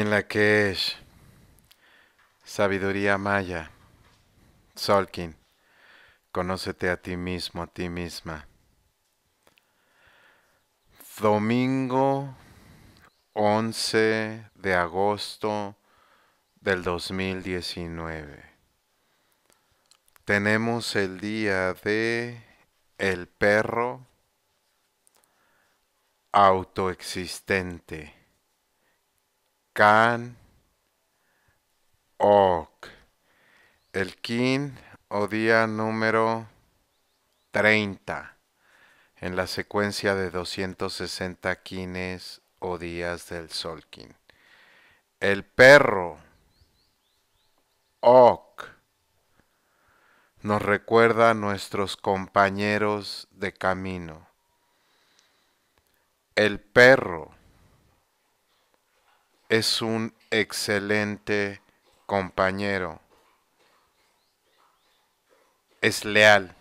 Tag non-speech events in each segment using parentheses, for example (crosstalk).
en la que es sabiduría maya, Solkin, conócete a ti mismo, a ti misma. Domingo 11 de agosto del 2019. Tenemos el día de el perro autoexistente can, ok. El kin o día número 30 en la secuencia de 260 quines o días del solkin. El perro, ok, nos recuerda a nuestros compañeros de camino. El perro, es un excelente compañero. Es leal.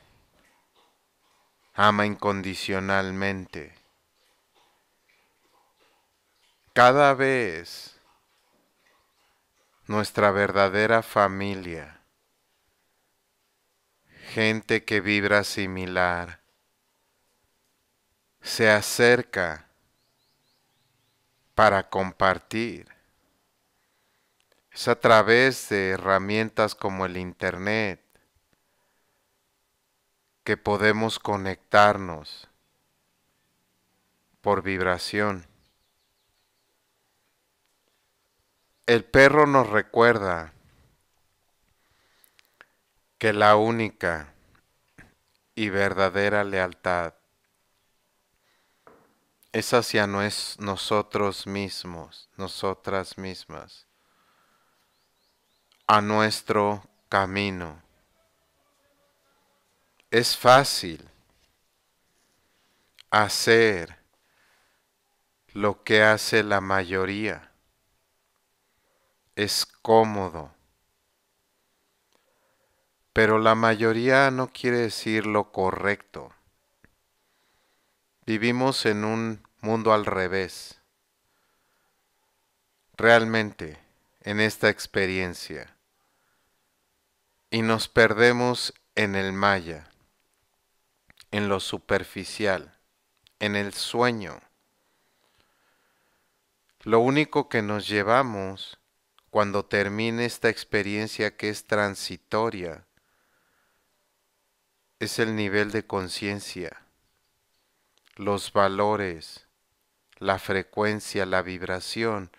Ama incondicionalmente. Cada vez nuestra verdadera familia, gente que vibra similar, se acerca para compartir. Es a través de herramientas como el Internet que podemos conectarnos por vibración. El perro nos recuerda que la única y verdadera lealtad es hacia nosotros mismos, nosotras mismas, a nuestro camino. Es fácil hacer lo que hace la mayoría. Es cómodo. Pero la mayoría no quiere decir lo correcto. Vivimos en un mundo al revés. Realmente, en esta experiencia. Y nos perdemos en el maya, en lo superficial, en el sueño. Lo único que nos llevamos cuando termine esta experiencia que es transitoria es el nivel de conciencia los valores, la frecuencia, la vibración,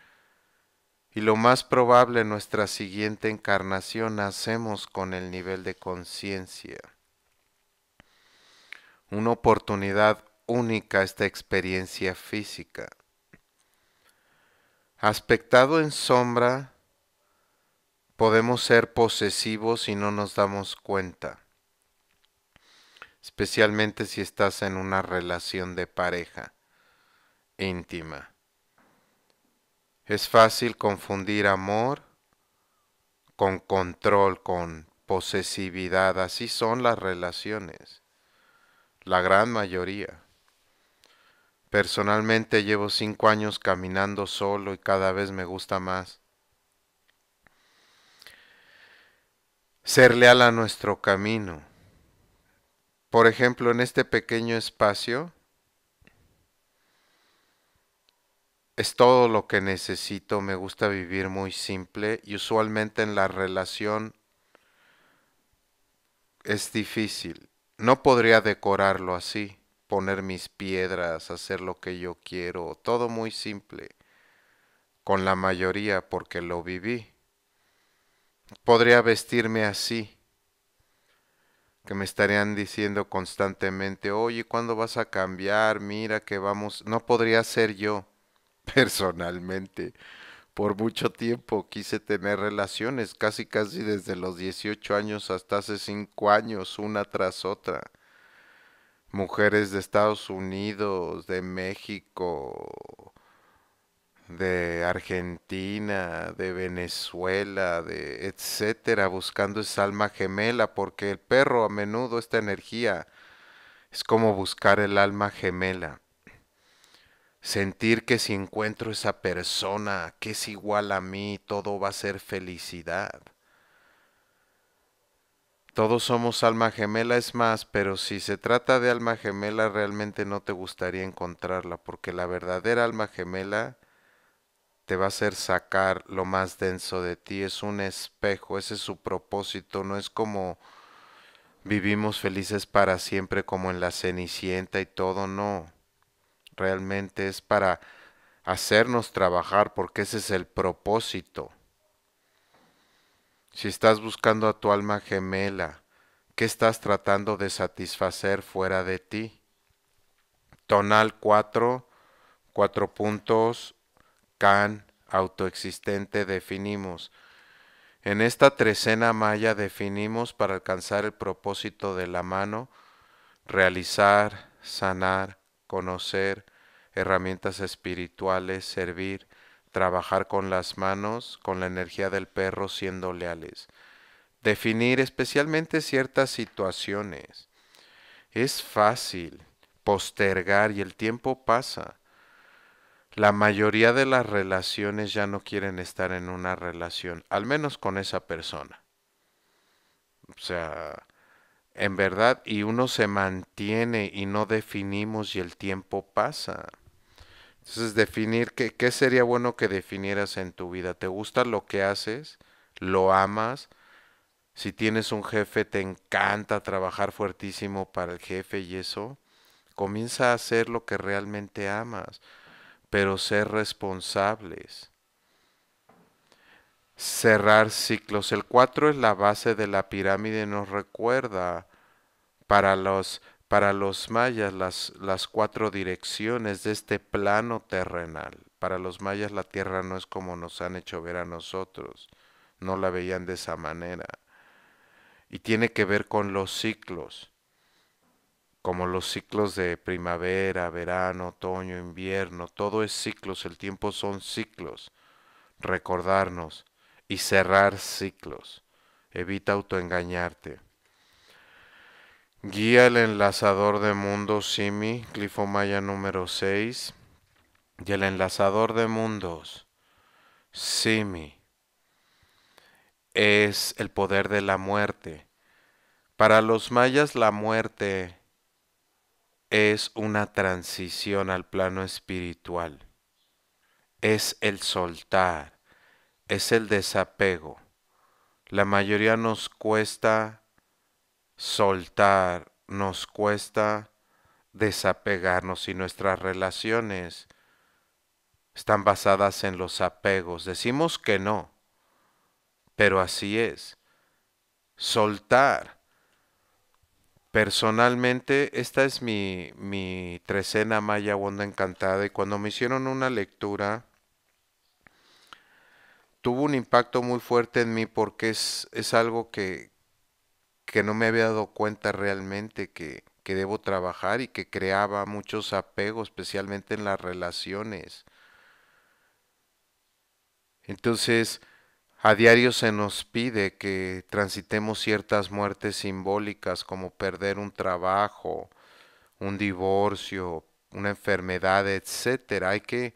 y lo más probable nuestra siguiente encarnación hacemos con el nivel de conciencia. Una oportunidad única esta experiencia física. Aspectado en sombra, podemos ser posesivos y no nos damos cuenta especialmente si estás en una relación de pareja íntima. Es fácil confundir amor con control, con posesividad. Así son las relaciones, la gran mayoría. Personalmente llevo cinco años caminando solo y cada vez me gusta más. Ser leal a nuestro camino por ejemplo, en este pequeño espacio es todo lo que necesito, me gusta vivir muy simple y usualmente en la relación es difícil. No podría decorarlo así, poner mis piedras, hacer lo que yo quiero, todo muy simple, con la mayoría porque lo viví. Podría vestirme así, que me estarían diciendo constantemente, oye, ¿cuándo vas a cambiar? Mira que vamos, no podría ser yo (laughs) personalmente. Por mucho tiempo quise tener relaciones, casi casi desde los 18 años hasta hace 5 años, una tras otra. Mujeres de Estados Unidos, de México, de Argentina, de Venezuela, de etcétera, buscando esa alma gemela, porque el perro a menudo esta energía es como buscar el alma gemela. Sentir que si encuentro esa persona que es igual a mí, todo va a ser felicidad. Todos somos alma gemela, es más, pero si se trata de alma gemela, realmente no te gustaría encontrarla, porque la verdadera alma gemela te va a hacer sacar lo más denso de ti, es un espejo, ese es su propósito, no es como vivimos felices para siempre como en la Cenicienta y todo, no, realmente es para hacernos trabajar porque ese es el propósito. Si estás buscando a tu alma gemela, ¿qué estás tratando de satisfacer fuera de ti? Tonal 4, 4 puntos, can autoexistente definimos. En esta trecena maya definimos para alcanzar el propósito de la mano, realizar, sanar, conocer, herramientas espirituales, servir, trabajar con las manos, con la energía del perro siendo leales. Definir especialmente ciertas situaciones. Es fácil postergar y el tiempo pasa la mayoría de las relaciones ya no quieren estar en una relación, al menos con esa persona. O sea, en verdad, y uno se mantiene y no definimos y el tiempo pasa. Entonces, definir qué, qué sería bueno que definieras en tu vida. ¿Te gusta lo que haces? ¿Lo amas? Si tienes un jefe, te encanta trabajar fuertísimo para el jefe y eso. Comienza a hacer lo que realmente amas pero ser responsables. Cerrar ciclos. El 4 es la base de la pirámide, nos recuerda para los, para los mayas las, las cuatro direcciones de este plano terrenal. Para los mayas la tierra no es como nos han hecho ver a nosotros, no la veían de esa manera. Y tiene que ver con los ciclos como los ciclos de primavera, verano, otoño, invierno, todo es ciclos, el tiempo son ciclos. Recordarnos y cerrar ciclos. Evita autoengañarte. Guía el enlazador de mundos Simi, maya número 6. Y el enlazador de mundos Simi es el poder de la muerte. Para los mayas la muerte es una transición al plano espiritual. Es el soltar, es el desapego. La mayoría nos cuesta soltar, nos cuesta desapegarnos y nuestras relaciones están basadas en los apegos. Decimos que no, pero así es. Soltar Personalmente, esta es mi, trecena maya Wanda encantada y cuando me hicieron una lectura tuvo un impacto muy fuerte en mí porque es, es algo que, que no me había dado cuenta realmente que, que debo trabajar y que creaba muchos apegos, especialmente en las relaciones. Entonces, a diario se nos pide que transitemos ciertas muertes simbólicas como perder un trabajo, un divorcio, una enfermedad, etcétera. Hay que,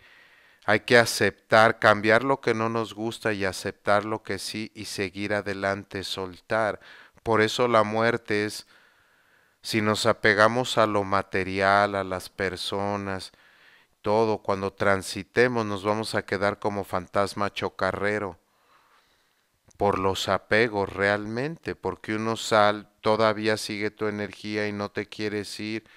hay que aceptar, cambiar lo que no nos gusta y aceptar lo que sí y seguir adelante, soltar. Por eso la muerte es, si nos apegamos a lo material, a las personas, todo, cuando transitemos nos vamos a quedar como fantasma chocarrero por los apegos realmente, porque uno sal, todavía sigue tu energía y no te quieres ir.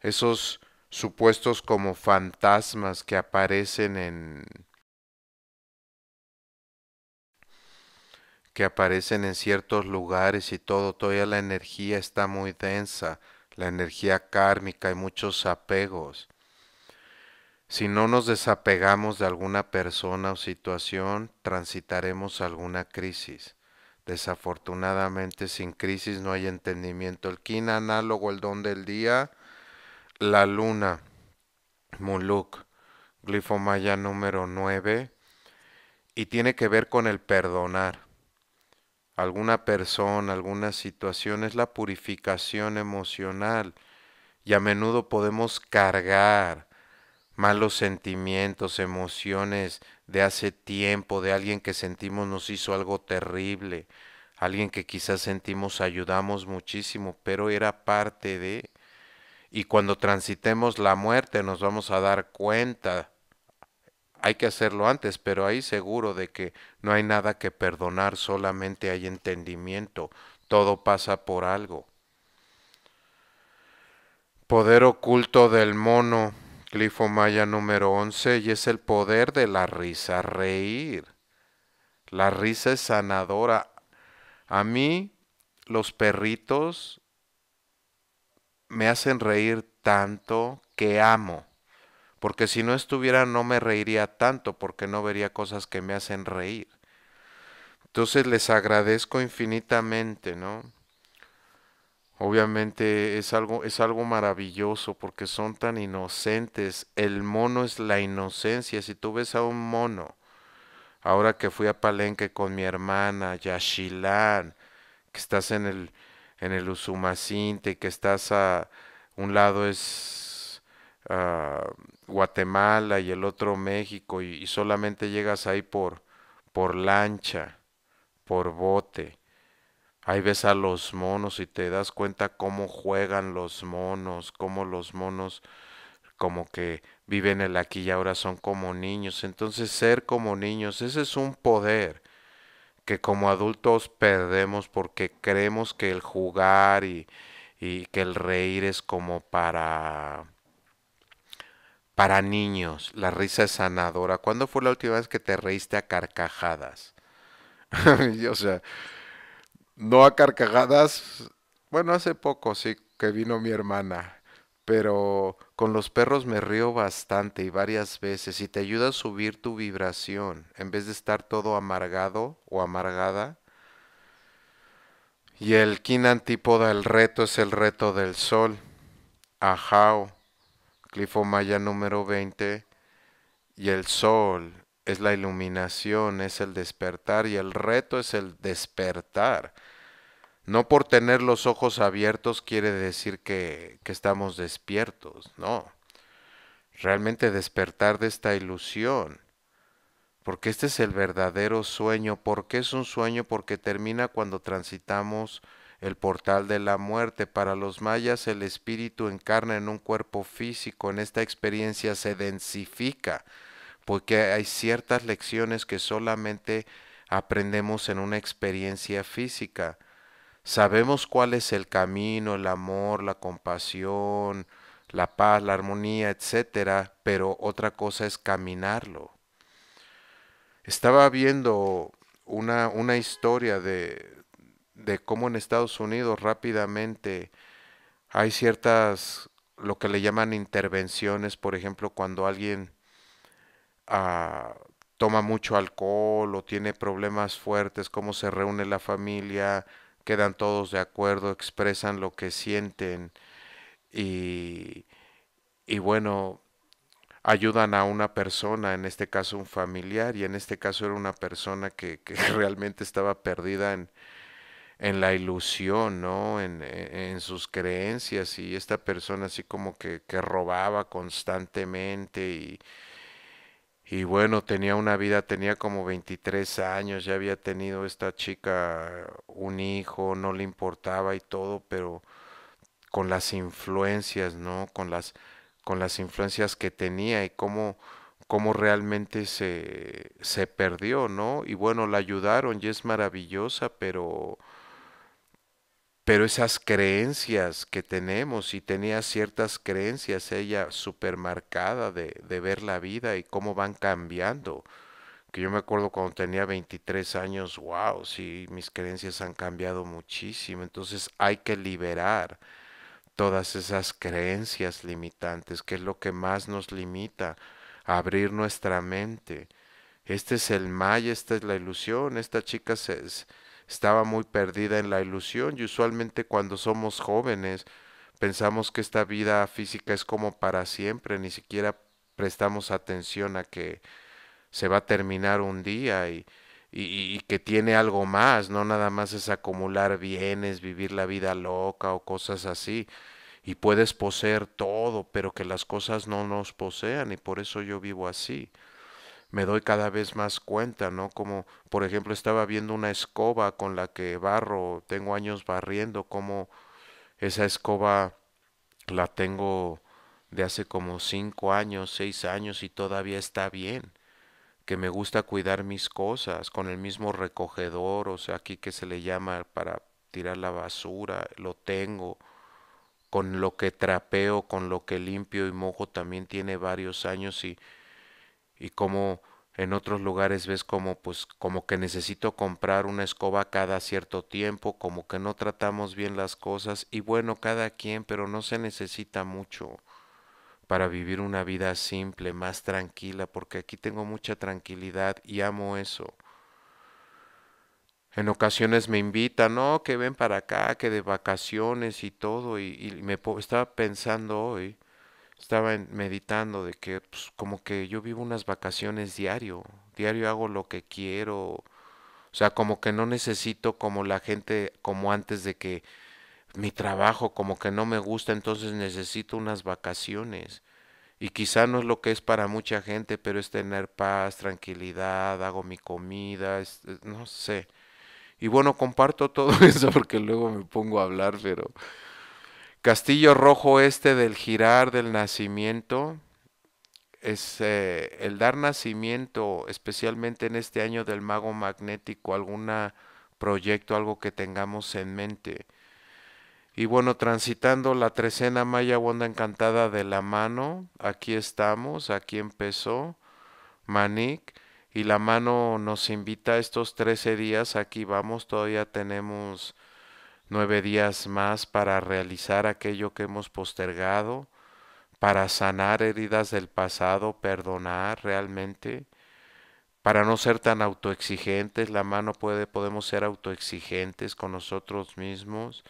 Esos supuestos como fantasmas que aparecen en que aparecen en ciertos lugares y todo, todavía la energía está muy densa, la energía kármica y muchos apegos. Si no nos desapegamos de alguna persona o situación, transitaremos alguna crisis. Desafortunadamente, sin crisis no hay entendimiento. El kin análogo, el don del día, la luna, muluk, glifomaya número 9, y tiene que ver con el perdonar. Alguna persona, alguna situación es la purificación emocional y a menudo podemos cargar malos sentimientos, emociones de hace tiempo, de alguien que sentimos nos hizo algo terrible, alguien que quizás sentimos ayudamos muchísimo, pero era parte de... Y cuando transitemos la muerte nos vamos a dar cuenta, hay que hacerlo antes, pero ahí seguro de que no hay nada que perdonar, solamente hay entendimiento, todo pasa por algo. Poder oculto del mono clifo maya número 11 y es el poder de la risa, reír. La risa es sanadora. A mí los perritos me hacen reír tanto que amo, porque si no estuviera no me reiría tanto, porque no vería cosas que me hacen reír. Entonces les agradezco infinitamente, ¿no? Obviamente es algo, es algo maravilloso porque son tan inocentes. El mono es la inocencia. Si tú ves a un mono, ahora que fui a Palenque con mi hermana, Yashilán, que estás en el, en el que estás a un lado es ah, Guatemala y el otro México y, y solamente llegas ahí por, por lancha, por bote Ahí ves a los monos y te das cuenta cómo juegan los monos, cómo los monos como que viven el aquí y ahora son como niños. Entonces ser como niños, ese es un poder que como adultos perdemos porque creemos que el jugar y, y que el reír es como para para niños, la risa es sanadora. ¿Cuándo fue la última vez que te reíste a carcajadas? (laughs) o sea, no a carcajadas. Bueno, hace poco sí que vino mi hermana, pero con los perros me río bastante y varias veces y te ayuda a subir tu vibración en vez de estar todo amargado o amargada. Y el kin antípoda el reto es el reto del sol. Ajao, Clifo Maya número 20 y el sol es la iluminación, es el despertar y el reto es el despertar. No por tener los ojos abiertos quiere decir que, que estamos despiertos, no. Realmente despertar de esta ilusión, porque este es el verdadero sueño. porque es un sueño? Porque termina cuando transitamos el portal de la muerte. Para los mayas el espíritu encarna en un cuerpo físico, en esta experiencia se densifica porque hay ciertas lecciones que solamente aprendemos en una experiencia física. Sabemos cuál es el camino, el amor, la compasión, la paz, la armonía, etcétera, pero otra cosa es caminarlo. Estaba viendo una, una historia de cómo en Estados Unidos rápidamente hay ciertas, lo que le llaman intervenciones, por ejemplo, cuando alguien Ah, toma mucho alcohol o tiene problemas fuertes, cómo se reúne la familia, quedan todos de acuerdo, expresan lo que sienten y, y bueno, ayudan a una persona, en este caso un familiar, y en este caso era una persona que, que (laughs) realmente estaba perdida en, en la ilusión, ¿no? En, e, en, sus creencias, y esta persona así como que, que robaba constantemente y, y bueno, tenía una vida, tenía como 23 años, ya había tenido esta chica un hijo, no le importaba y todo, pero con las influencias, ¿no? Con las, con las influencias que tenía y cómo, cómo realmente se, se perdió, ¿no? Y bueno, la ayudaron y es maravillosa, pero pero esas creencias que tenemos, y tenía ciertas creencias ella supermarcada de, de ver la vida y cómo van cambiando, que yo me acuerdo cuando tenía 23 años, wow, sí, mis creencias han cambiado muchísimo, entonces hay que liberar todas esas creencias limitantes, que es lo que más nos limita, abrir nuestra mente. Este es el Maya, esta es la ilusión, esta chica se, estaba muy perdida en la ilusión y usualmente cuando somos jóvenes pensamos que esta vida física es como para siempre, ni siquiera prestamos atención a que se va a terminar un día y, y, que tiene algo más, no nada más es acumular bienes, vivir la vida loca o cosas así. Y puedes poseer todo, pero que las cosas no nos posean y por eso yo vivo así me doy cada vez más cuenta, ¿no? Como, por ejemplo, estaba viendo una escoba con la que barro, tengo años barriendo, como esa escoba la tengo de hace como cinco años, seis años y todavía está bien. Que me gusta cuidar mis cosas con el mismo recogedor, o sea, aquí que se le llama para tirar la basura, lo tengo. Con lo que trapeo, con lo que limpio y mojo también tiene varios años y y como en otros lugares ves como pues como que necesito comprar una escoba cada cierto tiempo, como que no tratamos bien las cosas y bueno, cada quien, pero no se necesita mucho para vivir una vida simple, más tranquila, porque aquí tengo mucha tranquilidad y amo eso. En ocasiones me invitan, no, que ven para acá, que de vacaciones y todo, y, y me estaba pensando hoy, estaba meditando de que pues, como que yo vivo unas vacaciones diario, diario hago lo que quiero, o sea, como que no necesito como la gente, como antes de que mi trabajo como que no me gusta, entonces necesito unas vacaciones. Y quizá no es lo que es para mucha gente, pero es tener paz, tranquilidad, hago mi comida, eh, no sé. Y bueno, comparto todo (laughs) eso porque luego me pongo a hablar, pero Castillo Rojo este del girar del nacimiento es eh, el dar nacimiento, especialmente en este año del mago magnético, algún proyecto, algo que tengamos en mente. Y bueno, transitando la trecena Maya Wanda Encantada de la mano, aquí estamos, aquí empezó Manic, y la mano nos invita a estos trece días, aquí vamos, todavía tenemos nueve días más para realizar aquello que hemos postergado, para sanar heridas del pasado, perdonar realmente, para no ser tan autoexigentes, la mano puede, podemos ser autoexigentes con nosotros mismos.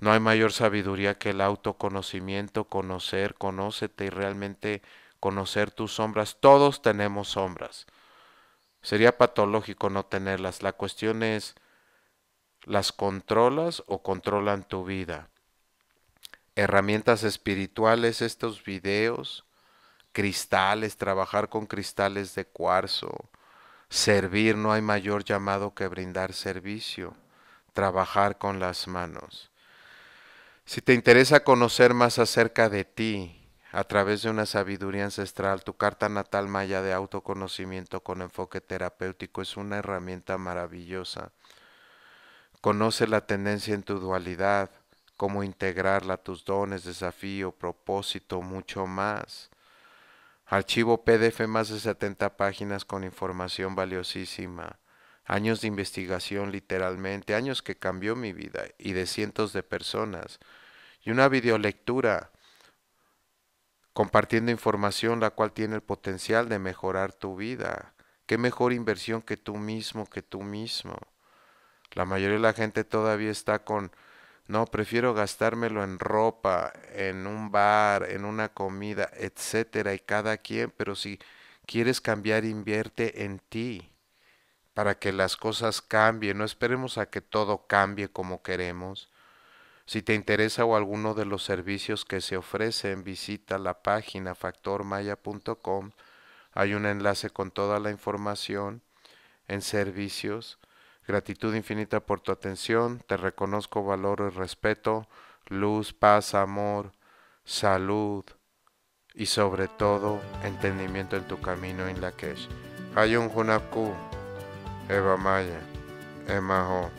No hay mayor sabiduría que el autoconocimiento, conocer, conócete y realmente conocer tus sombras. Todos tenemos sombras. Sería patológico no tenerlas. La cuestión es las controlas o controlan tu vida. Herramientas espirituales, estos videos, cristales, trabajar con cristales de cuarzo, servir, no hay mayor llamado que brindar servicio, trabajar con las manos. Si te interesa conocer más acerca de ti, a través de una sabiduría ancestral, tu carta natal maya de autoconocimiento con enfoque terapéutico es una herramienta maravillosa Conoce la tendencia en tu dualidad, cómo integrarla, tus dones, desafío, propósito, mucho más. Archivo PDF más de 70 páginas con información valiosísima, años de investigación literalmente, años que cambió mi vida y de cientos de personas, y una videolectura compartiendo información la cual tiene el potencial de mejorar tu vida. Qué mejor inversión que tú mismo, que tú mismo. La mayoría de la gente todavía está con, no, prefiero gastármelo en ropa, en un bar, en una comida, etcétera, y cada quien, pero si quieres cambiar, invierte en ti para que las cosas cambien, no esperemos a que todo cambie como queremos. Si te interesa o alguno de los servicios que se ofrecen, visita la página factormaya.com. Hay un enlace con toda la información en servicios. Gratitud infinita por tu atención, te reconozco, valor y respeto, luz, paz, amor, salud y sobre todo entendimiento en tu camino en la que es. Hayun Eva Maya,